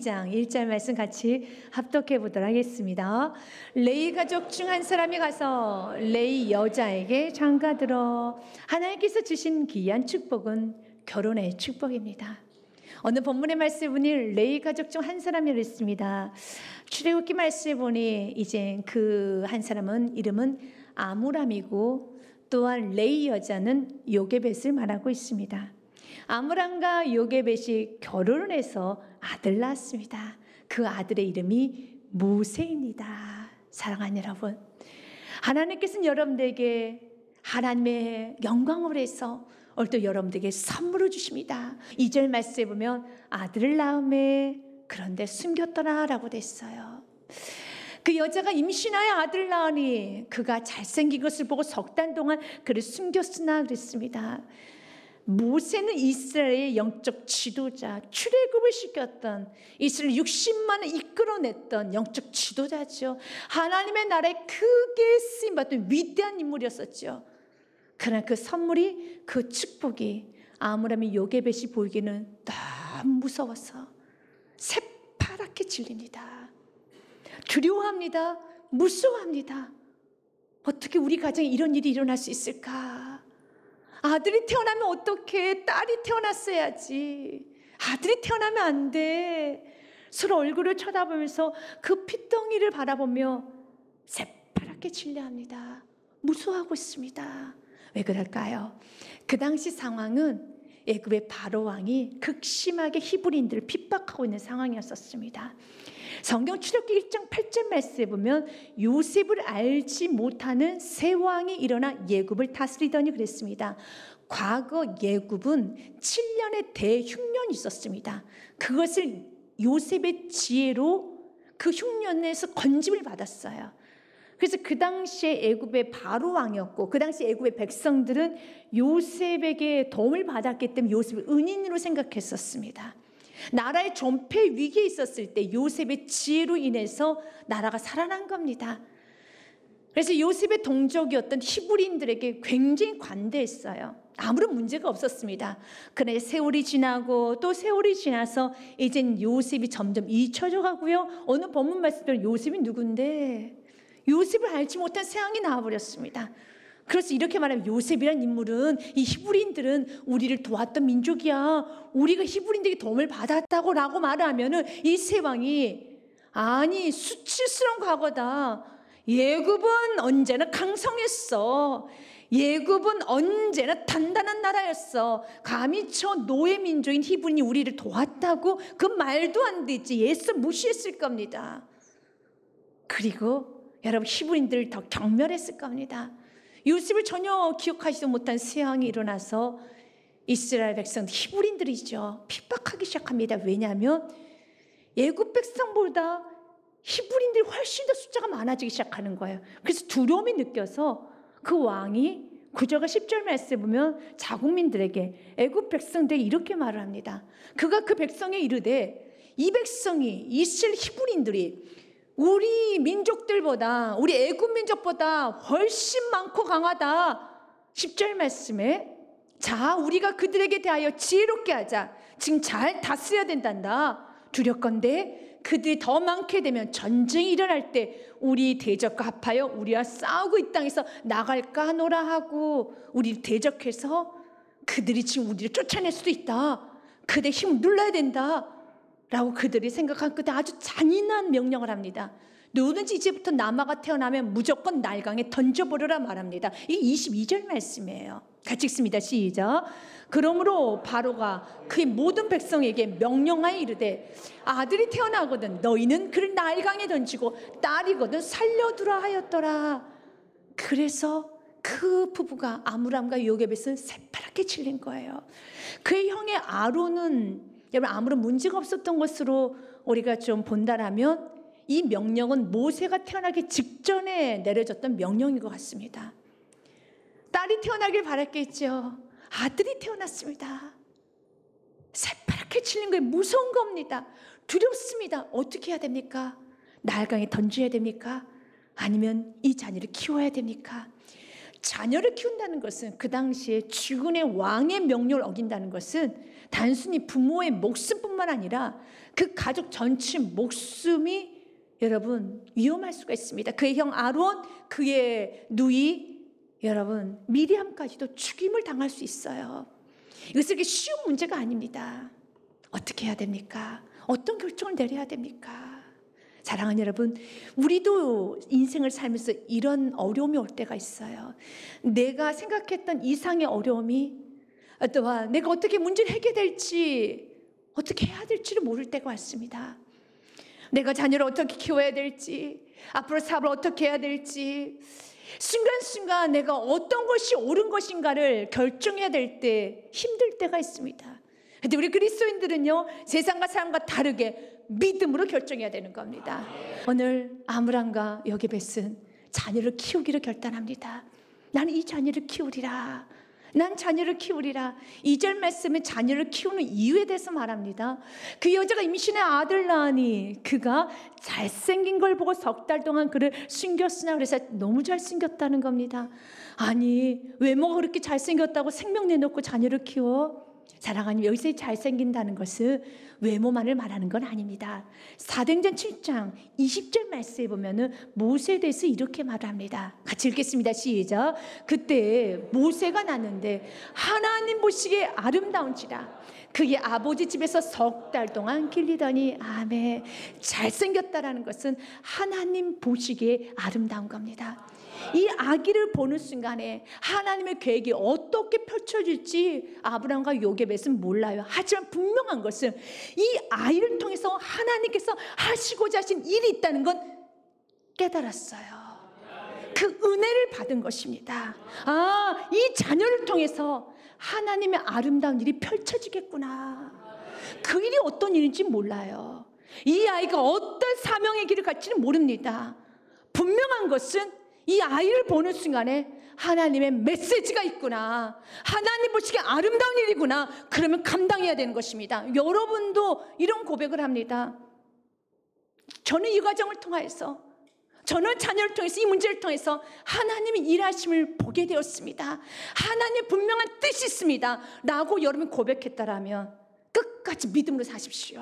12장 1절 말씀 같이 합독해 보도록 하겠습니다. 레이 가족 중 한 사람이 가서 레이 여자에게 장가 들어 하나님께서 주신 귀한 축복은 결혼의 축복입니다. 어느 본문의 말씀에 보니 레이 가족 중 한 사람이 그랬습니다. 출애굽기 말씀에 보니 이제 그 한 사람은 이름은 아무람이고 또한 레이 여자는 요게벳을 말하고 있습니다. 아무람과 요게벳이 결혼을 해서 아들 낳았습니다. 그 아들의 이름이 모세입니다. 사랑하는 여러분. 하나님께서는 여러분에게 하나님의 영광을 해서 오늘도 여러분에게 선물을 주십니다. 2절 말씀에 보면 아들을 낳음에 그런데 숨겼더라라고 됐어요. 그 여자가 임신하여 아들을 낳으니 그가 잘생긴 것을 보고 석 달 동안 그를 숨겼으나 그랬습니다. 모세는 이스라엘의 영적 지도자, 출애굽을 시켰던 이스라엘 60만을 이끌어냈던 영적 지도자죠. 하나님의 나라에 크게 쓰임 받던 위대한 인물이었었죠. 그러나 그 선물이 그 축복이 아무라함 요괴벳이 보이기는 너무 무서워서 새파랗게 질립니다. 두려워합니다. 무서워합니다. 어떻게 우리 가정에 이런 일이 일어날 수 있을까? 아들이 태어나면 어떡해. 딸이 태어났어야지. 아들이 태어나면 안 돼. 서로 얼굴을 쳐다보면서 그 핏덩이를 바라보며 새파랗게 진례합니다. 무서워하고 있습니다. 왜 그럴까요? 그 당시 상황은 애굽의 바로 왕이 극심하게 히브리인들을 핍박하고 있는 상황이었었습니다. 성경 출애굽기 1장 8절 말씀에 보면 요셉을 알지 못하는 세 왕이 일어나 예굽을 다스리더니 그랬습니다. 과거 예굽은 7년의 대흉년이 있었습니다. 그것을 요셉의 지혜로 그 흉년에서 건짐을 받았어요. 그래서 그 당시에 애굽의 바로 왕이었고 그 당시 애굽의 백성들은 요셉에게 도움을 받았기 때문에 요셉을 은인으로 생각했었습니다. 나라의 존폐 위기에 있었을 때 요셉의 지혜로 인해서 나라가 살아난 겁니다. 그래서 요셉의 동족이었던 히브리인들에게 굉장히 관대했어요. 아무런 문제가 없었습니다. 그런 세월이 지나고 또 세월이 지나서 이젠 요셉이 점점 잊혀져 가고요. 어느 본문 말씀대로 요셉이 누군데 요셉을 알지 못한 세상이 나와버렸습니다. 그래서 이렇게 말하면 요셉이란 인물은 이 히브리인들은 우리를 도왔던 민족이야. 우리가 히브리인들에게 도움을 받았다고 라고 말을 하면은 이 세왕이 아니 수치스러운 과거다. 예굽은 언제나 강성했어. 예굽은 언제나 단단한 나라였어. 감히 저 노예 민족인 히브리이 우리를 도왔다고 그 말도 안 되지. 예수 무시했을 겁니다. 그리고 여러분 히브리인들 더 경멸했을 겁니다. 요셉을 전혀 기억하지도 못한 세황이 일어나서 이스라엘 백성 히브린들이죠. 핍박하기 시작합니다. 왜냐하면 예굽 백성보다 히브린들이 훨씬 더 숫자가 많아지기 시작하는 거예요. 그래서 두려움이 느껴서 그 왕이 구절과 10절 말씀 보면 자국민들에게 애굽 백성들이 이렇게 말을 합니다. 그가 그 백성에 이르되 이 백성이 이스라엘 히브린들이 우리 민족들보다 우리 애굽 민족보다 훨씬 많고 강하다. 10절 말씀에 자 우리가 그들에게 대하여 지혜롭게 하자. 지금 잘 다스려야 된단다. 두렵건데 그들이 더 많게 되면 전쟁이 일어날 때 우리 대적과 합하여 우리와 싸우고 이 땅에서 나갈까 하노라 하고 우리 대적해서 그들이 지금 우리를 쫓아낼 수도 있다. 그대 힘을 눌러야 된다. 라고 그들이 생각한 끝에 아주 잔인한 명령을 합니다. 누구든지 이제부터 남아가 태어나면 무조건 날강에 던져버려라 말합니다. 이 22절 말씀이에요. 같이 읽습니다. 시작. 그러므로 바로가 그의 모든 백성에게 명령하여 이르되 아들이 태어나거든 너희는 그를 날강에 던지고 딸이거든 살려두라 하였더라. 그래서 그 부부가 아무람과 요괴벳은 새파랗게 질린 거예요. 그의 형의 아론은 여러분 아무런 문제가 없었던 것으로 우리가 좀 본다라면 이 명령은 모세가 태어나기 직전에 내려졌던 명령인 것 같습니다. 딸이 태어나길 바랐겠죠. 아들이 태어났습니다. 새파랗게 질린 거 무서운 겁니다. 두렵습니다. 어떻게 해야 됩니까? 날강에 던져야 됩니까? 아니면 이 자녀를 키워야 됩니까? 자녀를 키운다는 것은 그 당시에 주군의 왕의 명령을 어긴다는 것은 단순히 부모의 목숨뿐만 아니라 그 가족 전체 목숨이 여러분 위험할 수가 있습니다. 그의 형 아론, 그의 누이 여러분 미리암까지도 죽임을 당할 수 있어요. 이것은 이렇게 쉬운 문제가 아닙니다. 어떻게 해야 됩니까? 어떤 결정을 내려야 됩니까? 사랑하는 여러분, 우리도 인생을 살면서 이런 어려움이 올 때가 있어요. 내가 생각했던 이상의 어려움이 또한 내가 어떻게 문제를 해결될지 어떻게 해야 될지를 모를 때가 왔습니다. 내가 자녀를 어떻게 키워야 될지, 앞으로 사업을 어떻게 해야 될지, 순간순간 내가 어떤 것이 옳은 것인가를 결정해야 될 때 힘들 때가 있습니다. 근데 우리 그리스도인들은요, 세상과 사람과 다르게 믿음으로 결정해야 되는 겁니다. 오늘 아므람과 여게벳은 자녀를 키우기로 결단합니다. 나는 이 자녀를 키우리라. 난 자녀를 키우리라. 이 절 말씀에 자녀를 키우는 이유에 대해서 말합니다. 그 여자가 임신의 아들 낳으니 그가 잘생긴 걸 보고 석 달 동안 그를 숨겼으나 그래서 너무 잘생겼다는 겁니다. 아니, 외모가 그렇게 잘생겼다고 생명 내놓고 자녀를 키워? 사랑하님 여기서 잘생긴다는 것은 외모만을 말하는 건 아닙니다. 사도전 7장 20절 말씀에 보면 모세에 대해서 이렇게 말합니다. 같이 읽겠습니다. 시작. 그때 모세가 났는데 하나님 보시기에 아름다운지라 그게 아버지 집에서 석 달 동안 길리더니 아멘. 잘생겼다라는 것은 하나님 보시기에 아름다운 겁니다. 이 아기를 보는 순간에 하나님의 계획이 어떻게 펼쳐질지 아브라함과 요게벳은 몰라요. 하지만 분명한 것은 이 아이를 통해서 하나님께서 하시고자 하신 일이 있다는 건 깨달았어요. 그 은혜를 받은 것입니다. 아, 이 자녀를 통해서 하나님의 아름다운 일이 펼쳐지겠구나. 그 일이 어떤 일인지 몰라요. 이 아이가 어떤 사명의 길을 갈지는 모릅니다. 분명한 것은 이 아이를 보는 순간에 하나님의 메시지가 있구나. 하나님 보시기에 아름다운 일이구나. 그러면 감당해야 되는 것입니다. 여러분도 이런 고백을 합니다. 저는 이 과정을 통해서 저는 자녀를 통해서 이 문제를 통해서 하나님의 일하심을 보게 되었습니다. 하나님의 분명한 뜻이 있습니다. 라고 여러분 고백했다라면 끝까지 믿음으로 사십시오.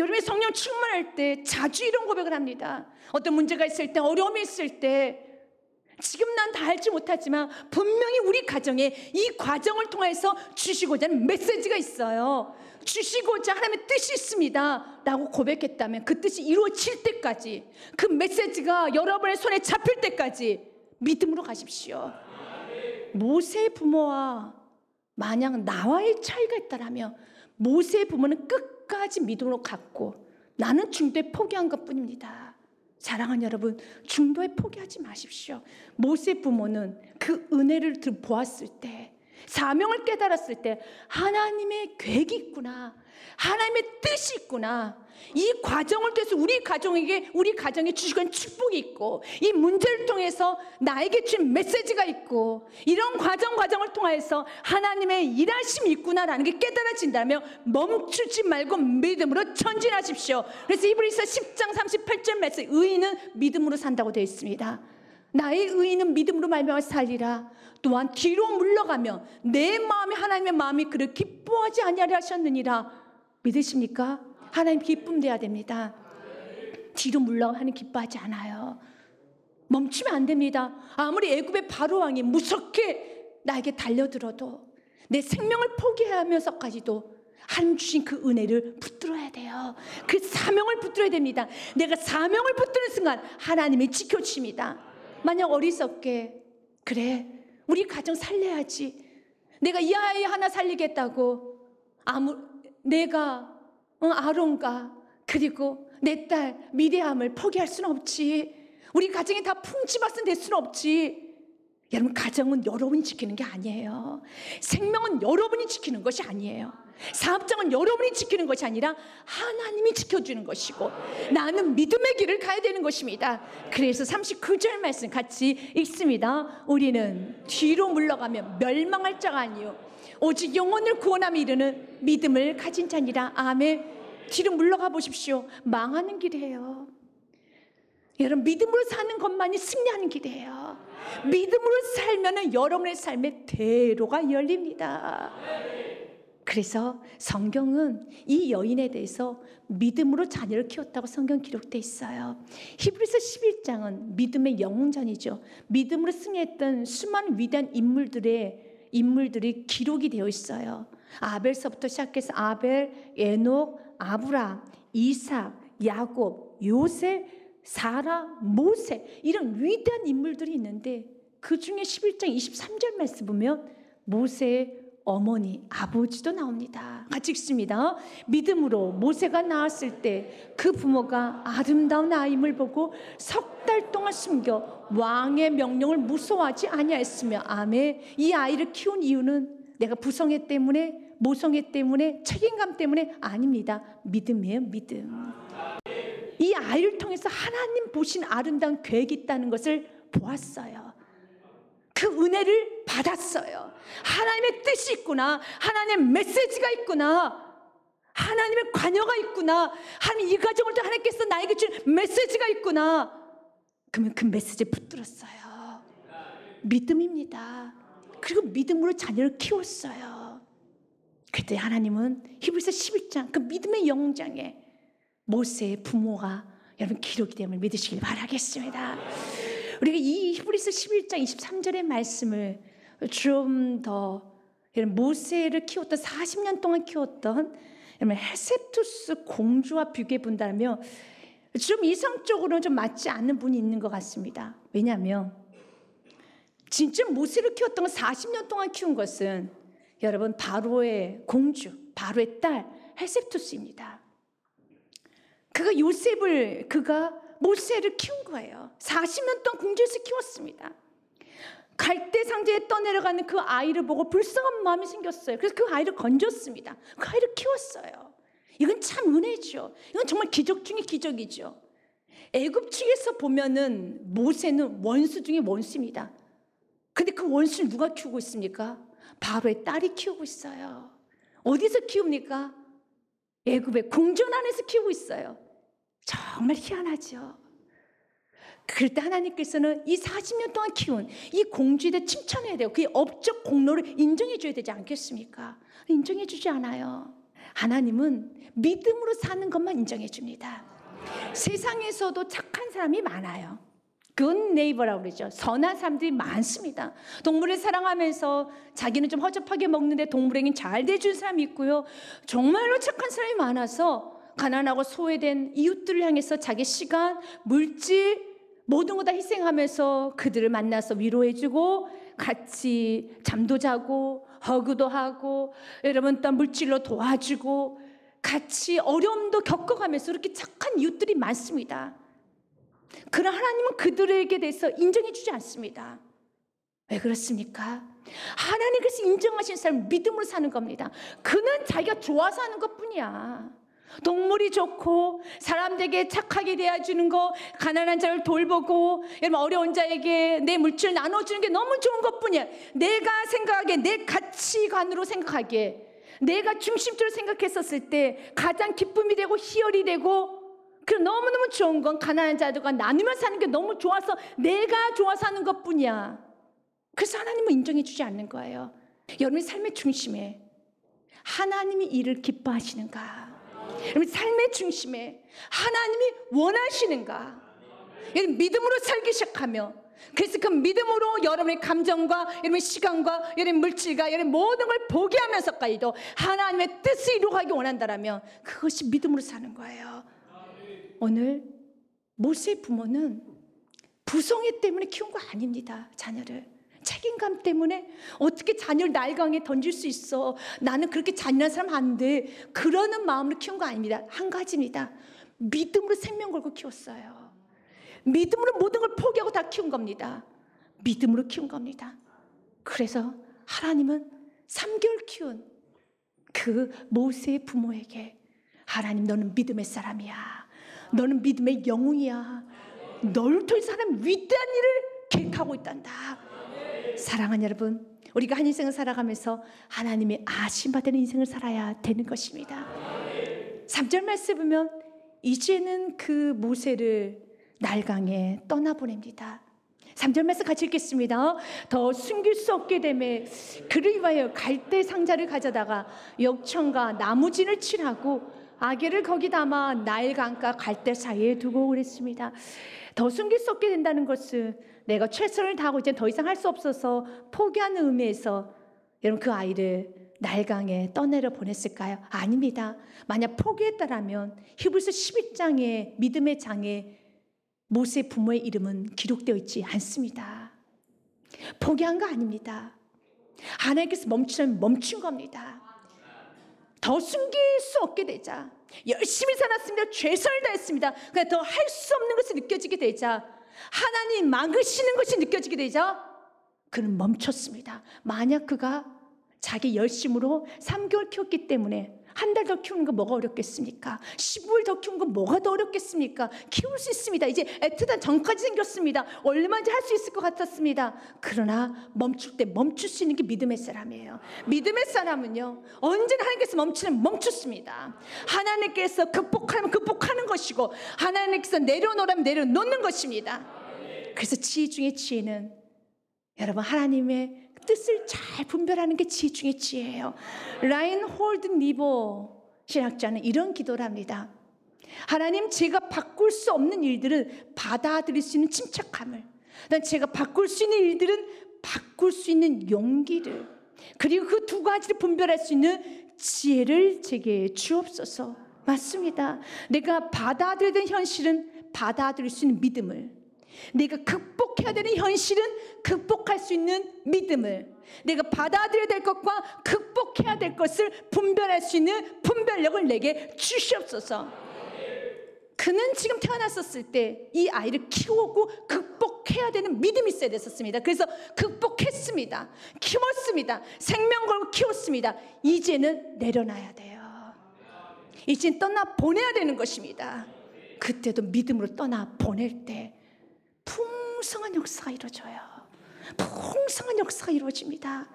여러분이 성령 충만할 때 자주 이런 고백을 합니다. 어떤 문제가 있을 때, 어려움이 있을 때, 지금 난 다 알지 못하지만 분명히 우리 가정에 이 과정을 통해서 주시고자 하는 메시지가 있어요. 주시고자 하나님의 뜻이 있습니다. 라고 고백했다면 그 뜻이 이루어질 때까지 그 메시지가 여러분의 손에 잡힐 때까지 믿음으로 가십시오. 모세 부모와 만약 나와의 차이가 있다라면 모세 부모는 끝 끝까지 믿음으로 갖고 나는 중도에 포기한 것 뿐입니다. 사랑하는 여러분, 중도에 포기하지 마십시오. 모세 부모는 그 은혜를 보았을 때 사명을 깨달았을 때 하나님의 계획이 있구나. 하나님의 뜻이 있구나. 이 과정을 통해서 우리 가정에게 우리 가정에 주시는 축복이 있고 이 문제를 통해서 나에게 준 메시지가 있고 이런 과정 과정을 통해서 하나님의 일하심이 있구나라는 게 깨달아진다며 멈추지 말고 믿음으로 전진하십시오. 그래서 이브리서 10장 38절 말씀 의인은 믿음으로 산다고 되어 있습니다. 나의 의인은 믿음으로 말미암아 살리라. 또한 뒤로 물러가며 내 마음이 하나님의 마음이 그를 기뻐하지 아니하리 하셨느니라 믿으십니까? 하나님 기쁨돼야 됩니다. 뒤로 물러가는 기뻐하지 않아요. 멈추면 안 됩니다. 아무리 애굽의 바로 왕이 무섭게 나에게 달려들어도 내 생명을 포기하면서까지도 하나님 주신 그 은혜를 붙들어야 돼요. 그 사명을 붙들어야 됩니다. 내가 사명을 붙드는 순간 하나님이 지켜주십니다. 만약 어리석게 그래 우리 가정 살려야지. 내가 이 아이 하나 살리겠다고 아무 내가 응, 어, 아론가 그리고 내 딸미대함을 포기할 수는 없지. 우리 가정이 다 풍지박산 될 수는 없지. 여러분, 가정은 여러분이 지키는 게 아니에요. 생명은 여러분이 지키는 것이 아니에요. 사업장은 여러분이 지키는 것이 아니라 하나님이 지켜주는 것이고 나는 믿음의 길을 가야 되는 것입니다. 그래서 39절 말씀 같이 읽습니다. 우리는 뒤로 물러가면 멸망할 자가 아니요. 오직 영혼을 구원함에 이르는 믿음을 가진 자니라. 아멘. 뒤로 물러가 보십시오. 망하는 길이에요. 여러분 믿음으로 사는 것만이 승리하는 길이에요. 믿음으로 살면 여러분의 삶에 대로가 열립니다. 그래서 성경은 이 여인에 대해서 믿음으로 자녀를 키웠다고 성경 기록돼 있어요. 히브리서 11장은 믿음의 영웅전이죠. 믿음으로 승리했던 수많은 위대한 인물들의 인물들이 기록이 되어 있어요. 아벨서부터 시작해서 아벨, 에녹, 아브라, 이삭, 야곱, 요셉, 사라, 모세 이런 위대한 인물들이 있는데 그 중에 11장 23절 말씀 보면 모세의 어머니, 아버지도 나옵니다. 같이 읽습니다. 믿음으로 모세가 나왔을 때 그 부모가 아름다운 아임을 보고 석 달 동안 숨겨 왕의 명령을 무서워하지 아니하였으며 아멘. 이 아이를 키운 이유는 내가 부성애 때문에 모성애 때문에 책임감 때문에 아닙니다. 믿음이에요, 믿음. 이 아이를 통해서 하나님 보신 아름다운 계획이 있다는 것을 보았어요. 그 은혜를 받았어요. 하나님의 뜻이 있구나. 하나님의 메시지가 있구나. 하나님의 관여가 있구나. 하나님 이 가정을 통해 하나님께서 나에게 준 메시지가 있구나. 그러면 그 메시지에 붙들었어요. 믿음입니다. 그리고 믿음으로 자녀를 키웠어요. 그때 하나님은 히브리서 11장 그 믿음의 영장에 모세의 부모가 여러분 기록이 됨을 믿으시길 바라겠습니다. 우리가 이 히브리서 11장 23절의 말씀을 좀더 모세를 키웠던 40년 동안 키웠던 여러분 헤셉투스 공주와 비교해 본다면 좀 이성적으로 좀 맞지 않는 분이 있는 것 같습니다. 왜냐하면 진짜 모세를 키웠던 건 40년 동안 키운 것은 여러분 바로의 공주, 바로의 딸 헤셉투스입니다. 그가 요셉을 그가 모세를 키운 거예요. 40년 동안 궁지에서 키웠습니다. 갈대 상자에 떠내려가는 그 아이를 보고 불쌍한 마음이 생겼어요. 그래서 그 아이를 건졌습니다. 그 아이를 키웠어요. 이건 참 은혜죠. 이건 정말 기적 중의 기적이죠. 애굽 측에서 보면은 모세는 원수 중에 원수입니다. 근데 그 원수를 누가 키우고 있습니까? 바로의 딸이 키우고 있어요. 어디서 키웁니까? 애굽의 궁전 안에서 키우고 있어요. 정말 희한하죠. 그럴 때 하나님께서는 이 40년 동안 키운 이 공주에 칭찬해야 돼요. 그 업적 공로를 인정해 줘야 되지 않겠습니까? 인정해 주지 않아요. 하나님은 믿음으로 사는 것만 인정해 줍니다. 세상에서도 착한 사람이 많아요. good neighbor라고 그러죠. 선한 사람들이 많습니다. 동물을 사랑하면서 자기는 좀 허접하게 먹는데 동물에겐 잘 대준 사람이 있고요. 정말로 착한 사람이 많아서 가난하고 소외된 이웃들을 향해서 자기 시간, 물질, 모든 거 다 희생하면서 그들을 만나서 위로해주고 같이 잠도 자고 허그도 하고 여러분 또 물질로 도와주고 같이 어려움도 겪어가면서 이렇게 착한 이웃들이 많습니다. 그러나 하나님은 그들에게 대해서 인정해 주지 않습니다. 왜 그렇습니까? 하나님께서 인정하신 사람 믿음으로 사는 겁니다. 그는 자기가 좋아서 하는 것 뿐이야. 동물이 좋고 사람들에게 착하게 대해주는 거 가난한 자를 돌보고 여러분 어려운 자에게 내 물질을 나눠주는 게 너무 좋은 것뿐이야 내가 생각하기에 내 가치관으로 생각하기에 내가 중심적으로 생각했었을 때 가장 기쁨이 되고 희열이 되고 그럼 너무너무 좋은 건 가난한 자들과 나누며 사는 게 너무 좋아서 내가 좋아서 하는 것 뿐이야. 그래서 하나님은 인정해 주지 않는 거예요. 여러분의 삶의 중심에 하나님이 일을 기뻐하시는가? 여러분 삶의 중심에 하나님이 원하시는가? 여러분 믿음으로 살기 시작하며 그래서 그 믿음으로 여러분의 감정과 여러분의 시간과 여러분의 물질과 여러분의 모든 걸 포기하면서까지도 하나님의 뜻을 이루어가기 원한다라면 그것이 믿음으로 사는 거예요. 오늘 모세 부모는 부성애 때문에 키운 거 아닙니다. 자녀를. 책임감 때문에 어떻게 자녀를 날강에 던질 수 있어. 나는 그렇게 잔인한 사람 안 돼. 그러는 마음으로 키운 거 아닙니다. 한 가지입니다. 믿음으로 생명 걸고 키웠어요. 믿음으로 모든 걸 포기하고 다 키운 겁니다. 믿음으로 키운 겁니다. 그래서 하나님은 3개월 키운 그 모세의 부모에게 하나님 너는 믿음의 사람이야. 너는 믿음의 영웅이야. 너를 통해 사람 위대한 일을 계획하고 있단다. 사랑하는 여러분, 우리가 한 인생을 살아가면서 하나님의 아심받는 인생을 살아야 되는 것입니다. 3절 말씀 보면 이제는 그 모세를 날강에 떠나보냅니다. 3절 말씀 같이 읽겠습니다. 더 숨길 수 없게 됨에 그를 위하여 갈대 상자를 가져다가 역청과 나무진을 칠하고 아기를 거기 담아 나일강과 갈대 사이에 두고 그랬습니다. 더 숨길 수 없게 된다는 것은 내가 최선을 다하고 이제 더 이상 할 수 없어서 포기하는 의미에서 여러분 그 아이를 날강에 떠내려 보냈을까요? 아닙니다. 만약 포기했다라면 히브리서 11장에 믿음의 장에 모세 부모의 이름은 기록되어 있지 않습니다. 포기한 거 아닙니다. 하나님께서 멈추면 멈춘 겁니다. 더 숨길 수 없게 되자. 열심히 살았습니다. 최선을 다했습니다. 그냥 더할 수 없는 것이 느껴지게 되자. 하나님 막으시는 것이 느껴지게 되자. 그는 멈췄습니다. 만약 그가 자기 열심으로 3개월 키웠기 때문에 한달더 키우는 거 뭐가 어렵겠습니까? 15일 더 키우는 건 뭐가 더 어렵겠습니까? 키울 수 있습니다. 이제 애틋한 정까지 생겼습니다. 얼마든지 할 수 있을 것 같았습니다. 그러나 멈출 때 멈출 수 있는 게 믿음의 사람이에요. 믿음의 사람은요, 언제나 하나님께서 멈추는 멈췄습니다. 하나님께서 극복하면 극복하는 것이고, 하나님께서 내려놓으라면 내려놓는 것입니다. 그래서 지혜 중에 지혜는 여러분 하나님의 뜻을 잘 분별하는 게 지혜 중의 지혜예요. 라인홀드 니보 신학자는 이런 기도를 니다 하나님, 제가 바꿀 수 없는 일들은 받아들일 수 있는 침착함을, 난 제가 바꿀 수 있는 일들은 바꿀 수 있는 용기를, 그리고 그 두 가지를 분별할 수 있는 지혜를 제게 주옵소서. 맞습니다. 내가 받아들이는 현실은 받아들일 수 있는 믿음을, 내가 극복해야 되는 현실은 극복할 수 있는 믿음을 내가 받아들여야 될 것과 극복해야 될 것을 분별할 수 있는 분별력을 내게 주시옵소서. 그는 지금 태어났었을 때 이 아이를 키우고 극복해야 되는 믿음이 있어야 됐었습니다. 그래서 극복했습니다. 키웠습니다. 생명 걸고 키웠습니다. 이제는 내려놔야 돼요. 이젠 떠나 보내야 되는 것입니다. 그때도 믿음으로 떠나 보낼 때 풍성한 역사가 이루어져요. 풍성한 역사가 이루어집니다.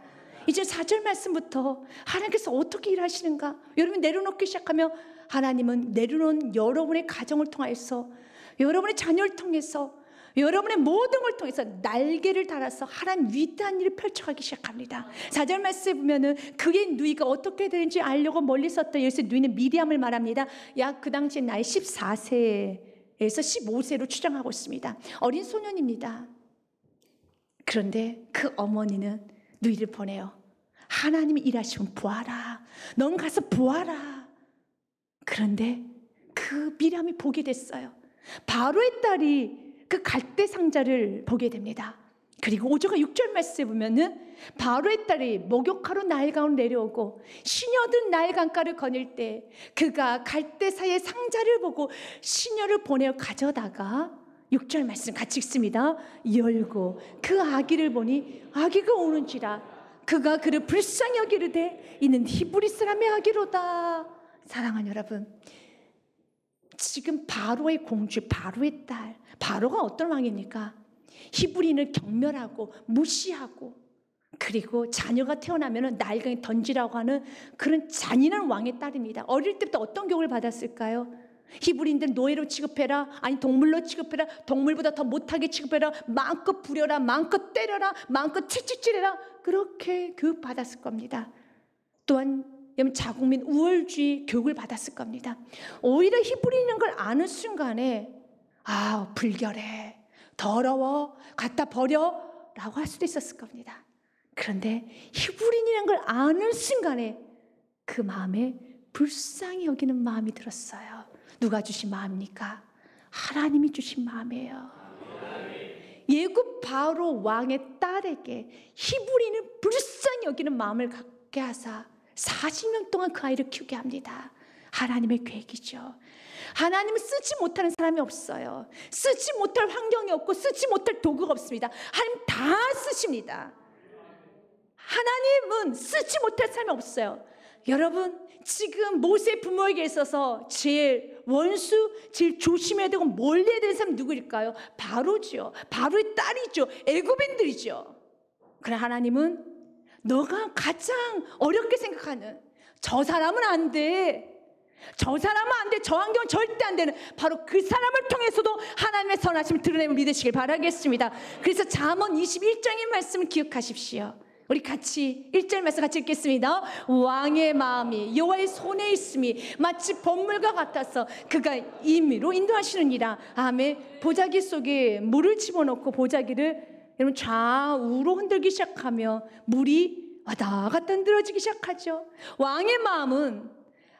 이제 4절 말씀부터 하나님께서 어떻게 일하시는가? 여러분 내려놓기 시작하며 하나님은 내려놓은 여러분의 가정을 통해서 여러분의 자녀를 통해서 여러분의 모든 걸 통해서 날개를 달아서 하나님 위대한 일을 펼쳐가기 시작합니다. 4절 말씀에 보면은 그게 누이가 어떻게 되는지 알려고 멀리 섰던 예수 누이는 미디암을 말합니다. 약그 당시 나이 14세에서 15세로 추정하고 있습니다. 어린 소년입니다. 그런데 그 어머니는 누이를 보내요. 하나님이 일하시면 보아라. 넌 가서 보아라. 그런데 그 미람이 보게 됐어요. 바로의 딸이 그 갈대 상자를 보게 됩니다. 그리고 오조가 6절 말씀에 보면은 바로의 딸이 목욕하러 나강으 내려오고 시녀들 나강가를 거닐 때 그가 갈대 사이의 상자를 보고 시녀를 보내어 가져다가 6절 말씀 같이 읽습니다. 열고 그 아기를 보니 아기가 오는지라 그가 그를 불쌍히 여기르되 이는 히브리 사람의 아기로다. 사랑하는 여러분 지금 바로의 공주 바로의 딸 바로가 어떤 왕입니까? 히브리인을 경멸하고 무시하고 그리고 자녀가 태어나면 날강에 던지라고 하는 그런 잔인한 왕의 딸입니다. 어릴 때부터 어떤 교육을 받았을까요? 히브리인들 노예로 취급해라. 아니 동물로 취급해라. 동물보다 더 못하게 취급해라. 마음껏 부려라. 마음껏 때려라. 마음껏 채찍질해라. 그렇게 교육받았을 겁니다. 또한 자국민 우월주의 교육을 받았을 겁니다. 오히려 히브리인 걸 아는 순간에 아 불결해. 더러워. 갖다 버려. 라고 할 수도 있었을 겁니다. 그런데 히브리인이라는 걸 아는 순간에 그 마음에 불쌍히 여기는 마음이 들었어요. 누가 주신 마음입니까? 하나님이 주신 마음이에요. 예굽 바로 왕의 딸에게 히브리는 불쌍히 여기는 마음을 갖게 하사 40년 동안 그 아이를 키우게 합니다. 하나님의 계획이죠. 하나님은 쓰지 못하는 사람이 없어요. 쓰지 못할 환경이 없고 쓰지 못할 도구가 없습니다. 하나님 다 쓰십니다. 하나님은 쓰지 못할 사람이 없어요. 여러분, 지금 모세 부모에게 있어서 제일 원수, 제일 조심해야 되고 멀리 해야 되는 사람 누구일까요? 바로죠. 바로의 딸이죠. 애굽인들이죠. 그러나 하나님은 너가 가장 어렵게 생각하는 저 사람은 안 돼. 저 사람은 안 돼. 저 환경 절대 안 되는 바로 그 사람을 통해서도 하나님의 선하심을 드러내면 믿으시길 바라겠습니다. 그래서 잠언 21장의 말씀을 기억하십시오. 우리 같이 1절 말씀 같이 읽겠습니다. 왕의 마음이 여호와의 손에 있음이 마치 법물과 같아서 그가 임의로 인도하시느니라. 아멘. 보자기 속에 물을 집어넣고 보자기를 여러분 좌우로 흔들기 시작하며 물이 왔다 갔다 흔들어지기 시작하죠. 왕의 마음은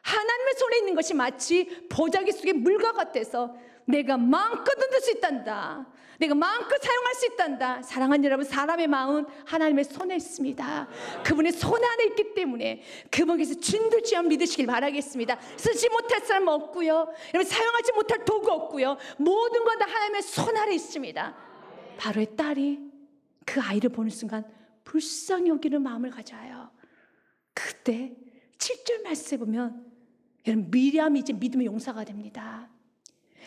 하나님의 손에 있는 것이 마치 보자기 속에 물과 같아서 내가 마음껏 흔들 수 있단다. 내가 마음껏 사용할 수 있단다. 사랑하는 여러분, 사람의 마음은 하나님의 손에 있습니다. 그분의 손 안에 있기 때문에 그분께서 진들지연 믿으시길 바라겠습니다. 쓰지 못할 사람 없고요. 여러분, 사용하지 못할 도구 없고요. 모든 건 다 하나님의 손 안에 있습니다. 바로의 딸이 그 아이를 보는 순간 불쌍히 여기는 마음을 가져요. 그때 7절 말씀에 보면 여러분 미리함이 이제 믿음의 용사가 됩니다.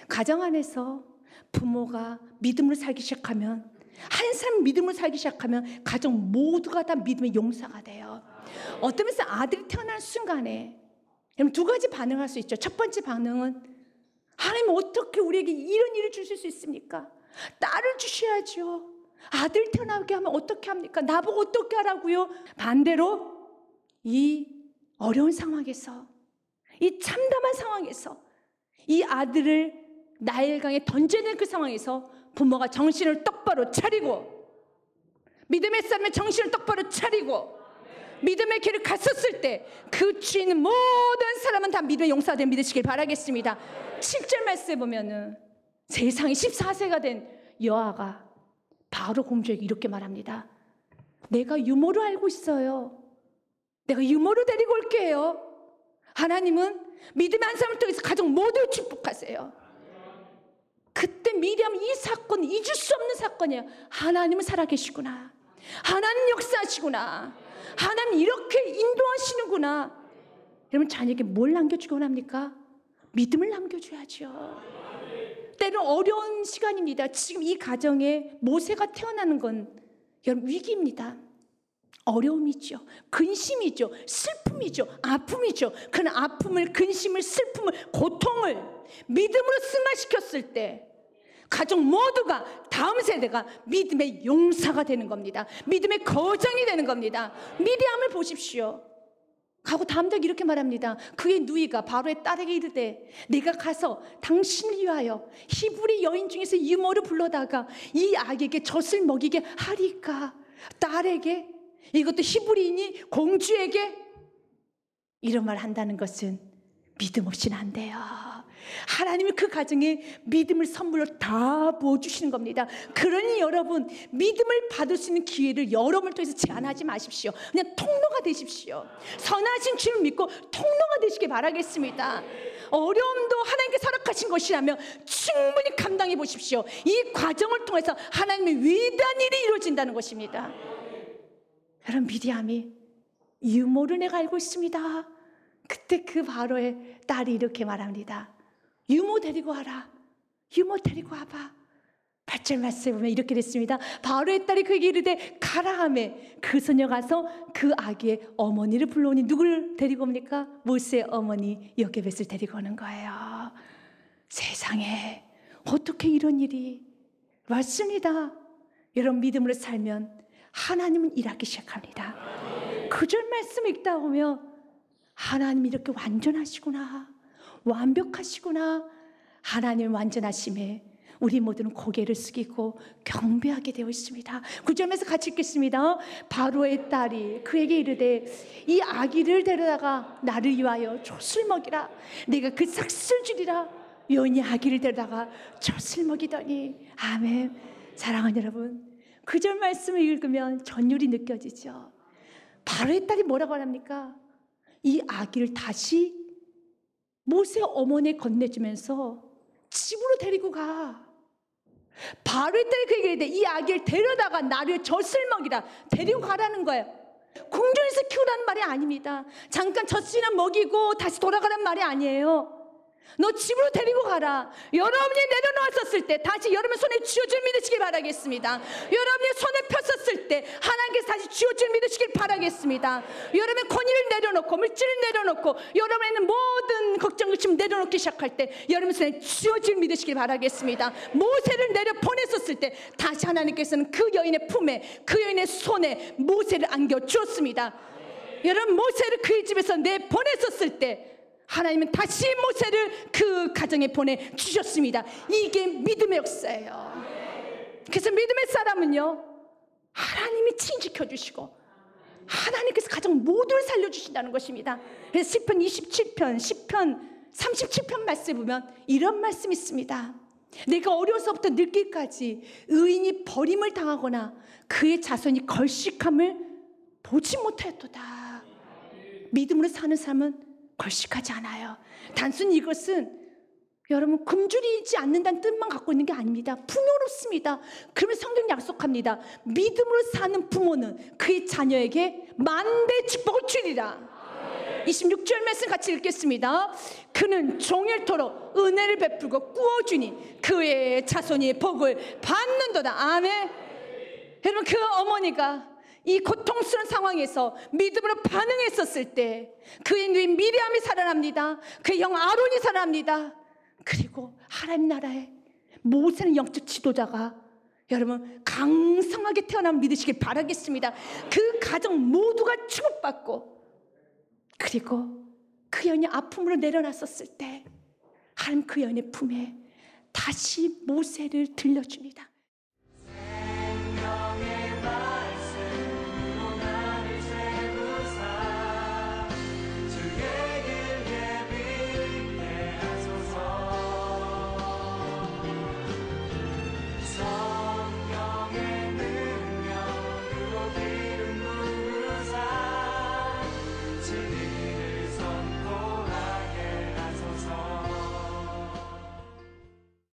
가정 안에서 부모가 믿음을 살기 시작하면 한 사람 믿음을 살기 시작하면 가정 모두가 다 믿음의 용사가 돼요. 어떠면서 아들이 태어난 순간에 여러두 가지 반응할 수 있죠. 첫 번째 반응은 하나님 어떻게 우리에게 이런 일을 주실 수 있습니까? 딸을 주셔야죠. 아들 태어나게 하면 어떻게 합니까? 나보고 어떻게 하라고요? 반대로 이 어려운 상황에서 이 참담한 상황에서 이 아들을 나일강에 던지는 그 상황에서 부모가 정신을 똑바로 차리고 믿음의 삶에 정신을 똑바로 차리고 믿음의 길을 갔었을 때 그 주인 모든 사람은 다 믿음의 용사된 가 믿으시길 바라겠습니다. 7절 말씀에 보면은 세상이 14세가 된 여아가 바로 공주에게 이렇게 말합니다. 내가 유모로 알고 있어요. 내가 유모로 데리고 올게요. 하나님은 믿음의 한 사람을 통해서 가족 모두 축복하세요. 그때 미리암 이 사건 잊을 수 없는 사건이에요. 하나님은 살아계시구나. 하나님 역사하시구나. 하나님 이렇게 인도하시는구나. 여러분 자녀에게 뭘 남겨주기 원합니까? 믿음을 남겨줘야죠. 때는 어려운 시간입니다. 지금 이 가정에 모세가 태어나는 건 여러분 위기입니다. 어려움이죠. 근심이죠. 슬픔이죠. 아픔이죠. 그 아픔을, 근심을, 슬픔을, 고통을 믿음으로 승화시켰을 때 가족 모두가 다음 세대가 믿음의 용사가 되는 겁니다. 믿음의 거장이 되는 겁니다. 미리함을 보십시오. 가고 다음 날 이렇게 말합니다. 그의 누이가 바로의 딸에게 이르되 내가 가서 당신을 위하여 히브리 여인 중에서 유모를 불러다가 이 아기에게 젖을 먹이게 하리까 딸에게 이것도 히브리인이 공주에게 이런 말 한다는 것은 믿음 없이는 안 돼요. 하나님이 그 가정에 믿음을 선물로 다 부어주시는 겁니다. 그러니 여러분, 믿음을 받을 수 있는 기회를 여러분을 통해서 제한하지 마십시오. 그냥 통로가 되십시오. 선하신 주를 믿고 통로가 되시길 바라겠습니다. 어려움도 하나님께 서락하신 것이라면 충분히 감당해 보십시오. 이 과정을 통해서 하나님의 위대한 일이 이루어진다는 것입니다. 여러분, 미디암이 유모를 내가 알고 있습니다. 그때 그 바로의 딸이 이렇게 말합니다. 유모 데리고 와라. 유모 데리고 와봐. 8절 말씀에 보면 이렇게 됐습니다. 바로의 딸이 그에게 이르되 가라 하매 그 소녀 가서 그 아기의 어머니를 불러오니 누굴 데리고 옵니까? 모세의 어머니 여게벳을 데리고 오는 거예요. 세상에 어떻게 이런 일이 왔습니다 여러분 믿음으로 살면 하나님은 일하기 시작합니다. 그절 말씀 읽다 보면 하나님 이렇게 완전하시구나. 완벽하시구나. 하나님 완전하심에 우리 모두는 고개를 숙이고 경배하게 되어 있습니다. 9절에서 같이 읽겠습니다. 바로의 딸이 그에게 이르되 이 아기를 데려다가 나를 위하여 젖을 먹이라. 내가 그 삭슬 주리라. 여인이 아기를 데려다가 젖을 먹이더니 아멘. 사랑하는 여러분, 그 절 말씀을 읽으면 전율이 느껴지죠. 바로의 딸이 뭐라고 합니까? 이 아기를 다시 모세 어머니 건네주면서 집으로 데리고 가. 바로의 딸그 얘기를 했는데 이 아기를 데려다가 나를 젖을 먹이라 데리고 가라는 거예요. 궁전에서 키우라는 말이 아닙니다. 잠깐 젖이나 먹이고 다시 돌아가란 말이 아니에요. 너 집으로 데리고 가라. 여러분이 내려놓았었을 때 다시 여러분 의 손에 쥐어줄 믿으시길 바라겠습니다. 여러분이 손에 폈었을 때 하나님께서 다시 쥐어줄 믿으시길 바라겠습니다. 여러분의 권위를 내려놓고 물질을 내려놓고 여러분의 모든 걱정을 지금 내려놓기 시작할 때 여러분 의 손에 쥐어줄 믿으시길 바라겠습니다. 모세를 내려 보냈었을 때 다시 하나님께서는 그 여인의 품에 그 여인의 손에 모세를 안겨 주었습니다. 여러분 모세를 그의 집에서 내 보냈었을 때 하나님은 다시 모세를 그 가정에 보내 주셨습니다. 이게 믿음의 역사예요. 그래서 믿음의 사람은요, 하나님이 친지켜 주시고, 하나님께서 가정 모두를 살려주신다는 것입니다. 그래서 10편 27편, 10편 37편 말씀 보면 이런 말씀 있습니다. 내가 어려서부터 늙기까지 의인이 버림을 당하거나 그의 자손이 걸식함을 보지 못하였다 믿음으로 사는 사람은 걸식하지 않아요. 단순히 이것은 여러분 금줄이지 않는다는 뜻만 갖고 있는 게 아닙니다. 풍요롭습니다. 그러면 성경 약속합니다. 믿음으로 사는 부모는 그의 자녀에게 만대 축복을 주리라. 26절 말씀 같이 읽겠습니다. 그는 종일토록 은혜를 베풀고 꾸어주니 그의 자손이 복을 받는도다. 아멘. 여러분 그 어머니가 이 고통스러운 상황에서 믿음으로 반응했었을 때 그의 누이 미리암이 살아납니다. 그의 영 아론이 살아납니다. 그리고 하나님 나라에 모세는 영적 지도자가 여러분 강성하게 태어나면 믿으시길 바라겠습니다. 그 가정 모두가 축복받고 그리고 그여인이 아픔으로 내려놨었을 때 하나님 그인의 품에 다시 모세를 들려줍니다.